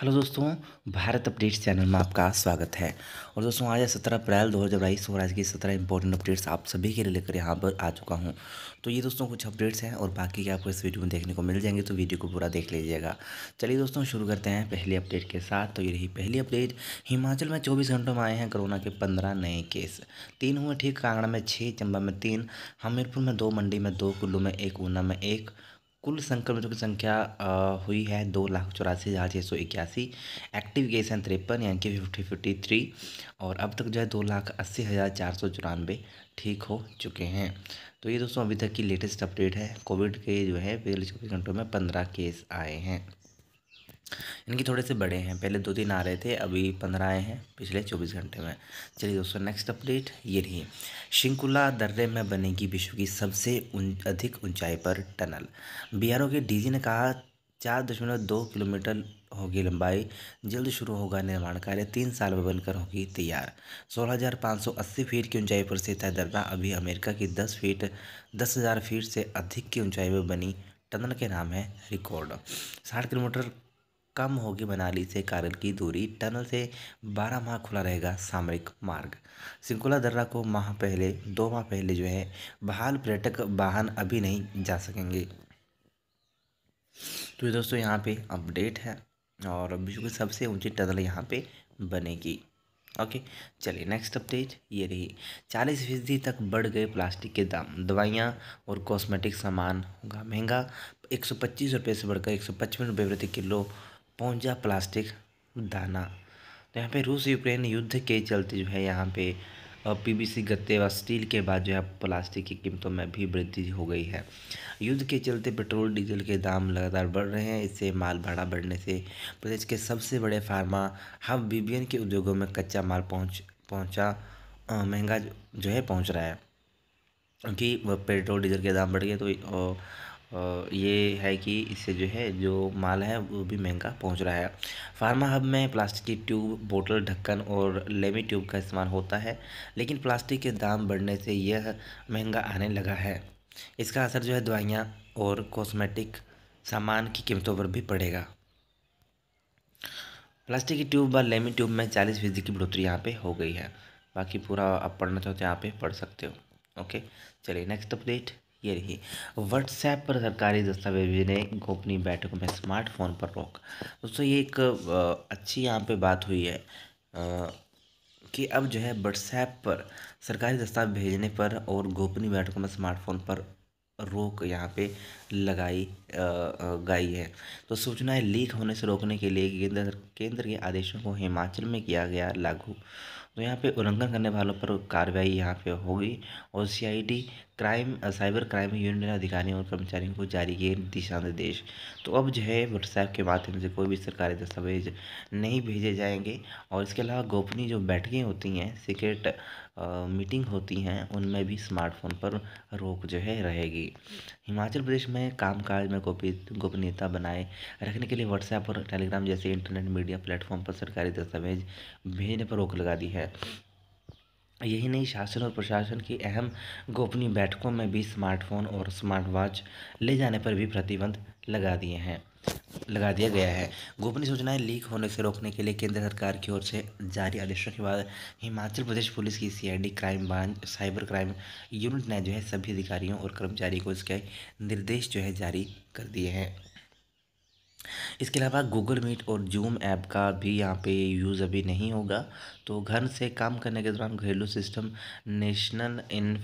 hello दोस्तों Bharat updates channel में आपका स्वागत है और दोस्तों आज है सत्रह अप्रैल दो हज़ार बाईस और आज की सत्रह इंपॉर्टेंट अपडेट्स आप सभी के लिए लेकर यहाँ पर आ चुका हूँ तो ये दोस्तों कुछ अपडेट्स हैं और बाकी के आपको इस वीडियो में देखने को मिल जाएंगे तो वीडियो को पूरा देख लीजिएगा चलिए दोस्तों शुरू करते हैं पहली अपडेट के साथ तो ये रही पहली अपडेट हिमाचल में चौबीस घंटों में आए हैं कोरोना के पंद्रह नए केस तीन हुए ठीक कांगड़ा में छः चंबा में तीन हमीरपुर में दो मंडी में दो कुल्लू में एक ऊना में एक कुल संक्रमितों की संख्या हुई है दो लाख चौरासी हज़ार छः सौ इक्यासी एक्टिव केस हैं तिरपन यानी कि फिफ्टी फिफ्टी थ्री और अब तक जो है दो लाख अस्सी हज़ार चार सौ चौरानवे ठीक हो चुके हैं तो ये दोस्तों अभी तक की लेटेस्ट अपडेट है कोविड के जो है पिछले चौबीस घंटों में पंद्रह केस आए हैं इनके थोड़े से बड़े हैं पहले दो तीन आ रहे थे अभी पंद्रह आए हैं पिछले चौबीस घंटे में चलिए दोस्तों नेक्स्ट अपडेट ये रही शिंकुला दर्रे में बनेगी विश्व की सबसे उन, अधिक ऊंचाई पर टनल बीआरओ के डीजी ने कहा चार दशमलव दो किलोमीटर होगी लंबाई जल्द शुरू होगा निर्माण कार्य तीन साल में बनकर होगी तैयार सोलह फीट की ऊंचाई पर स्थित दर्रा अभी अमेरिका की दस फीट दस फीट से अधिक की ऊंचाई पर बनी टनल के नाम है रिकॉर्ड साठ किलोमीटर कम होगी मनाली से कारल की दूरी टनल से 12 माह खुला रहेगा सामरिक मार्ग सिंकुला दर्रा को माह पहले दो माह पहले जो है बहाल पर्यटक वाहन अभी नहीं जा सकेंगे तो दोस्तों यहाँ पे अपडेट है और विश्व की सबसे ऊंची टनल यहाँ पे बनेगी ओके चलिए नेक्स्ट अपडेट ये रही चालीस फीसदी तक बढ़ गए प्लास्टिक के दाम दवाइयाँ और कॉस्मेटिक सामान होगा महंगा एक सौ पच्चीस रुपये से बढ़कर एक सौ पचपन रुपये प्रति किलो पौजा प्लास्टिक दाना तो यहाँ पे रूस यूक्रेन युद्ध के चलते जो है यहाँ पे सी गत्ते व स्टील के बाद जो है प्लास्टिक की कीमतों में भी वृद्धि हो गई है युद्ध के चलते पेट्रोल डीजल के दाम लगातार बढ़ रहे हैं इससे माल भाड़ा बढ़ने से प्रदेश के सबसे बड़े फार्मा हब बीबीएन के उद्योगों में कच्चा माल पहुँच पहुँचा महंगा जो है पहुँच रहा है क्योंकि पेट्रोल डीजल के दाम बढ़ गए तो ये है कि इससे जो है जो माल है वो भी महंगा पहुंच रहा है फार्मा हब में प्लास्टिक की ट्यूब बोतल ढक्कन और लेमी ट्यूब का इस्तेमाल होता है लेकिन प्लास्टिक के दाम बढ़ने से यह महंगा आने लगा है इसका असर जो है दवाइयाँ और कॉस्मेटिक सामान की कीमतों पर भी पड़ेगा प्लास्टिक की ट्यूब व लेमी ट्यूब में चालीस फीसदी की बढ़ोतरी यहाँ पे हो गई है बाकी पूरा आप पढ़ना चाहते हैं तो यहाँ पे पढ़ सकते हो ओके चलिए नेक्स्ट अपडेट ये रही व्हाट्सएप पर सरकारी दस्तावेज ने गोपनीय बैठकों में स्मार्टफोन पर रोक दोस्तों ये एक अच्छी यहाँ पे बात हुई है कि अब जो है व्हाट्सएप पर सरकारी दस्तावेज भेजने पर और गोपनीय बैठकों में स्मार्टफोन पर रोक यहाँ पे लगाई गई है तो सूचनाएँ लीक होने से रोकने के लिए केंद्र केंद्र के आदेशों को हिमाचल में किया गया लागू तो यहाँ पे उल्लंघन करने वालों पर कार्रवाई यहाँ पे होगी और CID crime cyber crime unit ने अधिकारियों और कर्मचारियों को जारी किए दिशा निर्देश तो अब जो है व्हाट्सएप के माध्यम से कोई भी सरकारी दस्तावेज नहीं भेजे जाएंगे और इसके अलावा गोपनीय जो बैठकें होती हैं सीक्रेट मीटिंग होती हैं उनमें भी स्मार्टफोन पर रोक जो है रहेगी हिमाचल प्रदेश में में कामकाज में गोपनीयता बनाए रखने के लिए व्हाट्सएप और टेलीग्राम जैसे इंटरनेट मीडिया प्लेटफॉर्म पर सरकारी दस्तावेज भेजने पर रोक लगा दी है यही नहीं शासन और प्रशासन की अहम गोपनीय बैठकों में भी स्मार्टफोन और स्मार्ट वॉच ले जाने पर भी प्रतिबंध लगा दिए हैं लगा दिया गया है गोपनीय सूचनाएं लीक होने से रोकने के लिए केंद्र सरकार की ओर से जारी आदेशों के बाद हिमाचल प्रदेश पुलिस की CID crime branch cyber crime unit ने जो है सभी अधिकारियों और कर्मचारियों को इसके निर्देश जो है जारी कर दिए हैं इसके अलावा गूगल मीट और जूम ऐप का भी यहाँ पे यूज़ अभी नहीं होगा तो घर से काम करने के दौरान घरेलू सिस्टम नेशनल इन्फ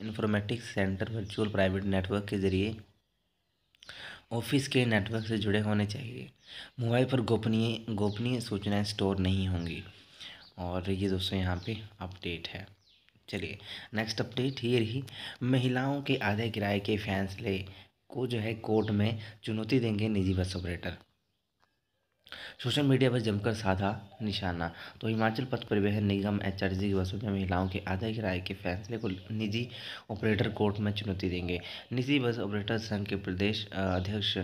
informatics centre virtual private network के जरिए ऑफिस के नेटवर्क से जुड़े होने चाहिए मोबाइल पर गोपनीय गोपनीय सूचनाएं स्टोर नहीं होंगी और ये दोस्तों यहाँ पे अपडेट है चलिए नेक्स्ट अपडेट ये रही महिलाओं के आधे किराए के फैसले को जो है कोर्ट में चुनौती देंगे निजी बस ऑपरेटर सोशल मीडिया पर जमकर साधा निशाना तो हिमाचल पथ परिवहन निगम एच की बसों में महिलाओं के आधा किराए के फैसले को निजी ऑपरेटर कोर्ट में चुनौती देंगे निजी बस ऑपरेटर संघ के प्रदेश अध्यक्ष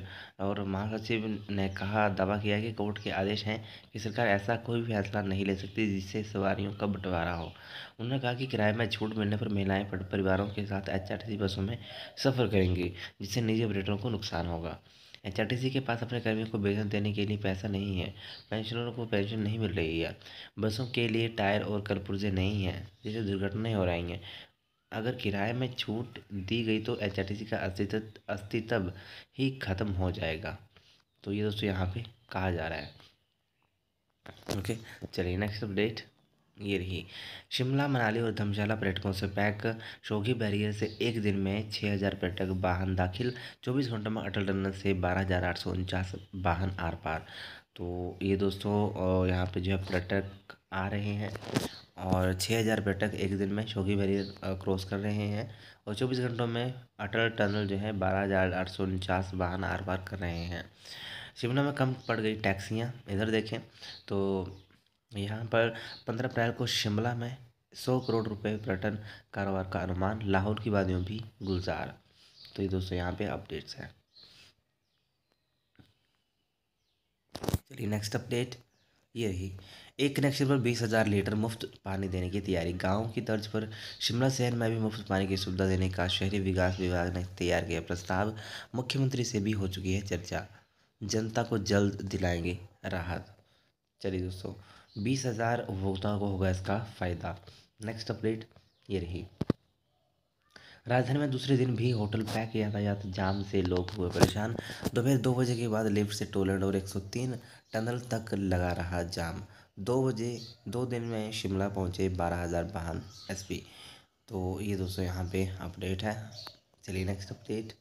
और महासचिव ने कहा दावा किया कि कोर्ट के आदेश हैं कि सरकार ऐसा कोई फैसला नहीं ले सकती जिससे सवारियों का बंटवारा हो उन्होंने कहा कि किराए में छूट मिलने पर महिलाएँ परिवारों के साथ एच बसों में सफ़र करेंगी जिससे निजी ऑपरेटरों को नुकसान होगा एच के पास अपने कर्मियों को वेतन देने के लिए पैसा नहीं है पेंशनरों को पेंशन नहीं मिल रही है बसों के लिए टायर और कलपुर्जे नहीं हैं जिससे दुर्घटनाएं हो रही हैं अगर किराए में छूट दी गई तो एच का अस्तित्व अस्तित्व ही ख़त्म हो जाएगा तो ये दोस्तों यहाँ पर कहा जा रहा है ओके चलिए नेक्स्ट अपडेट ये रही शिमला मनाली और धर्मशाला पर्यटकों से पैक शोघी बैरियर से एक दिन में 6000 पर्यटक वाहन दाखिल 24 घंटों में अटल टनल से बारह हज़ार आठ सौ उनचास वाहन आर पार तो ये दोस्तों यहाँ पे जो है पर्यटक आ रहे हैं और 6000 पर्यटक एक दिन में शोघी बैरियर क्रॉस कर रहे हैं और 24 घंटों में अटल टनल जो है बारह हज़ार आठ सौ उनचास वाहन आर पार कर रहे हैं शिमला में कम पड़ गई टैक्सियाँ इधर देखें तो यहाँ पर पंद्रह अप्रैल को शिमला में सौ करोड़ रुपए पर्यटन कारोबार का अनुमान लाहौर की वादियों भी गुलजार तो ये दोस्तों यहाँ पे अपडेट्स हैं चलिए नेक्स्ट अपडेट ये रही एक कनेक्शन पर बीस हज़ार लीटर मुफ्त पानी देने की तैयारी गांव की तर्ज पर शिमला शहर में भी मुफ्त पानी की सुविधा देने का शहरी विकास विभाग ने तैयार किया प्रस्ताव मुख्यमंत्री से भी हो चुकी है चर्चा जनता को जल्द दिलाएंगे राहत चलिए दोस्तों बीस हज़ार उपभोक्ताओं को होगा इसका फ़ायदा नेक्स्ट अपडेट ये रही राजधानी में दूसरे दिन भी होटल पैक यातायात जाम से लोग हुए परेशान दोपहर दो बजे के बाद लिफ्ट से टोल एंड और 103 टनल तक लगा रहा जाम दो बजे दो दिन में शिमला पहुंचे बारह हज़ार वाहन एस तो ये दोस्तों यहाँ पे अपडेट है चलिए नेक्स्ट अपडेट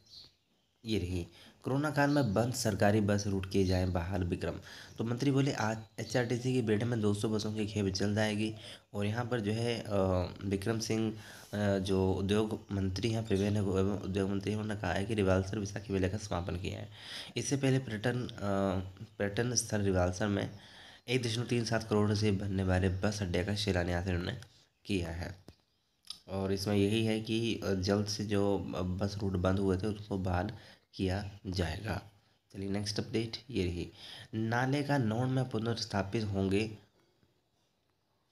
ये रही कोरोना काल में बंद सरकारी बस रूट किए जाएं बहाल विक्रम तो मंत्री बोले आज एचआरटीसी की बेटे में 200 बसों की खेप जल्द आएगी और यहाँ पर जो है विक्रम सिंह जो उद्योग मंत्री हैं परिवहन उद्योग मंत्री उन्होंने कहा है कि रिवालसर विशाखी मेले का समापन किया है इससे पहले पर्यटन पर्यटन स्थल रिवालसर में एक दशमलव तीन सात करोड़ से बनने वाले बस अड्डे का शिलान्यास उन्होंने किया है और इसमें यही है कि जल्द से जो बस रूट बंद हुए थे उसको बहाल किया जाएगा चलिए नेक्स्ट अपडेट ये रही नाले का नौन में पुनर्स्थापित होंगे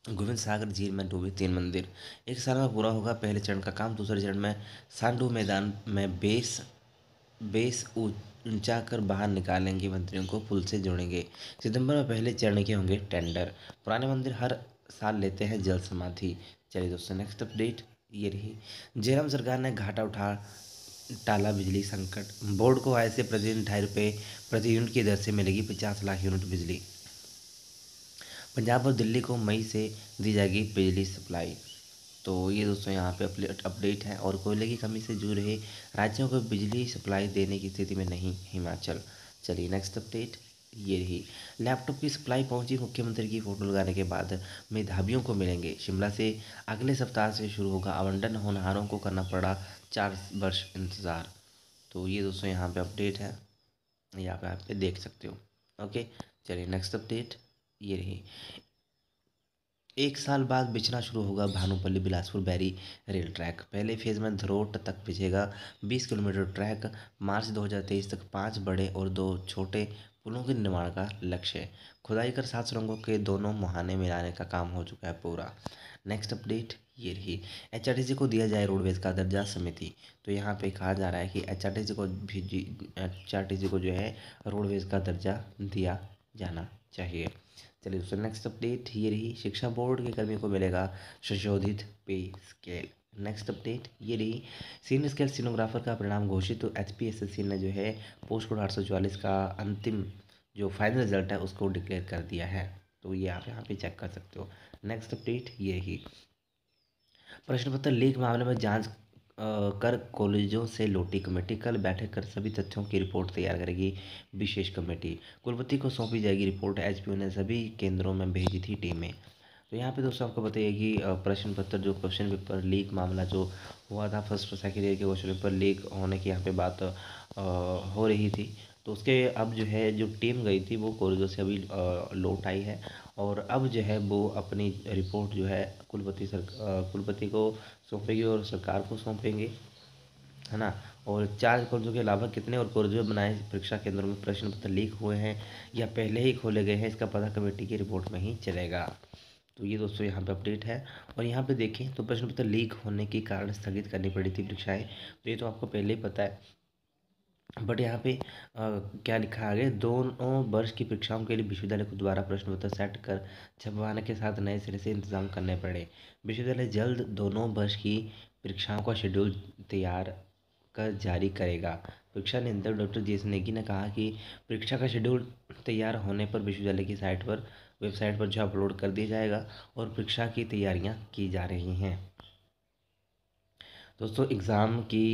गोविंद सागर झील में डूबे तीन मंदिर एक साल में पूरा होगा पहले चरण का काम दूसरे चरण में सांडू मैदान में बेस बेस ऊंचा कर बाहर निकालेंगे मंत्रियों को पुल से जोड़ेंगे सितंबर में पहले चरण के होंगे टेंडर पुराने मंदिर हर साल लेते हैं जल समाधि चलिए दोस्तों नेक्स्ट अपडेट ये रही जयराम सरकार ने घाटा उठा टाला बिजली संकट बोर्ड को आय से प्रतिदिन ढाई रुपये प्रति यूनिट की दर से मिलेगी पचास लाख यूनिट बिजली पंजाब और दिल्ली को मई से दी जाएगी बिजली सप्लाई तो ये दोस्तों यहाँ पे अपडेट है और कोयले की कमी से जुड़ रहे राज्यों को बिजली सप्लाई देने की स्थिति में नहीं हिमाचल चलिए नेक्स्ट अपडेट ये रही लैपटॉप की सप्लाई पहुंची मुख्यमंत्री की फ़ोटो लगाने के बाद मेधावियों को मिलेंगे शिमला से अगले सप्ताह से शुरू होगा आवंटन होनहारों को करना पड़ा चार वर्ष इंतज़ार तो ये दोस्तों यहाँ पे अपडेट है यहाँ पे देख सकते हो ओके चलिए नेक्स्ट अपडेट ये रही एक साल बाद बिछना शुरू होगा भानुपल्ली बिलासपुर बैरी रेल ट्रैक पहले फेज में धरोट तक बिछेगा 20 किलोमीटर ट्रैक मार्च 2023 तक पांच बड़े और दो छोटे पुलों के निर्माण का लक्ष्य है खुदाई कर सात सुरंगों के दोनों मुहाने मिलाने का काम हो चुका है पूरा नेक्स्ट अपडेट ये रही एच को दिया जाए रोडवेज का दर्जा समिति तो यहाँ पे कहा जा रहा है कि एच को भी एच को जो है रोडवेज का दर्जा दिया जाना चाहिए चलिए दोस्तों नेक्स्ट अपडेट ये रही शिक्षा बोर्ड के कर्मियों को मिलेगा संशोधित पे स्केल नेक्स्ट अपडेट ये रही सीनियर स्केल सीनोग्राफर का परिणाम घोषित तो H P S S C ने जो है पोस्ट कोड आठ सौ का अंतिम जो फाइनल रिजल्ट है उसको डिक्लेयर कर दिया है तो ये आप यहाँ पे चेक कर सकते हो नेक्स्ट अपडेट ये ही प्रश्न पत्र लीक मामले में जांच कर कॉलेजों से लौटी कमेटी कल बैठक कर सभी तथ्यों की रिपोर्ट तैयार करेगी विशेष कमेटी कुलपति को सौंपी जाएगी रिपोर्ट एच ने सभी केंद्रों में भेजी थी टीमें तो यहाँ पे दोस्तों आपको बताइए कि प्रश्न पत्र जो क्वेश्चन पेपर लीक मामला जो हुआ था फर्स्ट सेकेंड ईयर के क्वेश्चन पेपर लीक होने की यहाँ पे बात हो रही थी तो उसके अब जो है जो टीम गई थी वो कॉलेजों से अभी लौट आई है और अब जो है वो अपनी रिपोर्ट जो है कुलपति सर कुलपति को सौंपेगी और सरकार को सौंपेंगे है ना और चार कॉलेजों के अलावा कितने और कॉलेजों में बनाए परीक्षा केंद्रों में प्रश्न पत्र लीक हुए हैं या पहले ही खोले गए हैं इसका पता कमेटी की रिपोर्ट में ही चलेगा तो ये दोस्तों यहाँ पे अपडेट है और यहाँ पे देखें तो प्रश्न पत्र लीक होने के कारण स्थगित करनी पड़ी थी परीक्षाएं तो ये तो आपको पहले ही पता है बट यहाँ पे आ, क्या लिखा आगे दोनों वर्ष की परीक्षाओं के लिए विश्वविद्यालय को दोबारा प्रश्न उत्तर सेट कर छपवाने के साथ नए सिरे से इंतजाम करने पड़े विश्वविद्यालय जल्द दोनों वर्ष की परीक्षाओं का शेड्यूल तैयार कर जारी करेगा परीक्षा नियंत्रक डॉक्टर जी नेगी ने कहा कि परीक्षा का शेड्यूल तैयार होने पर विश्वविद्यालय की साइट पर वेबसाइट पर जो अपलोड कर दिया जाएगा और परीक्षा की तैयारियाँ की जा रही हैं दोस्तों एग्ज़ाम की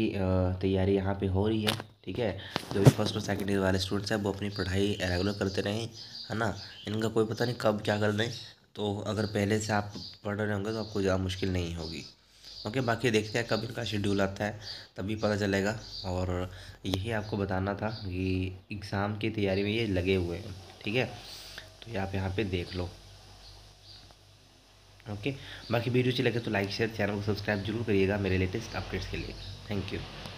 तैयारी यहाँ पर हो रही है ठीक है जो भी फर्स्ट और सेकेंड ईयर वाले स्टूडेंट्स हैं वो अपनी पढ़ाई रेगुलर करते रहें है ना इनका कोई पता नहीं कब क्या कर दें तो अगर पहले से आप पढ़ रहे होंगे तो आपको ज़्यादा मुश्किल नहीं होगी ओके बाकी देखते हैं कब इनका शेड्यूल आता है तभी पता चलेगा और यही आपको बताना था कि एग्ज़ाम की तैयारी में ये लगे हुए हैं ठीक है तो ये आप यहाँ पर देख लो ओके बाकी वीडियो अच्छी लगे तो लाइक शेयर चैनल को सब्सक्राइब जरूर करिएगा मेरे लेटेस्ट अपडेट्स के लिए थैंक यू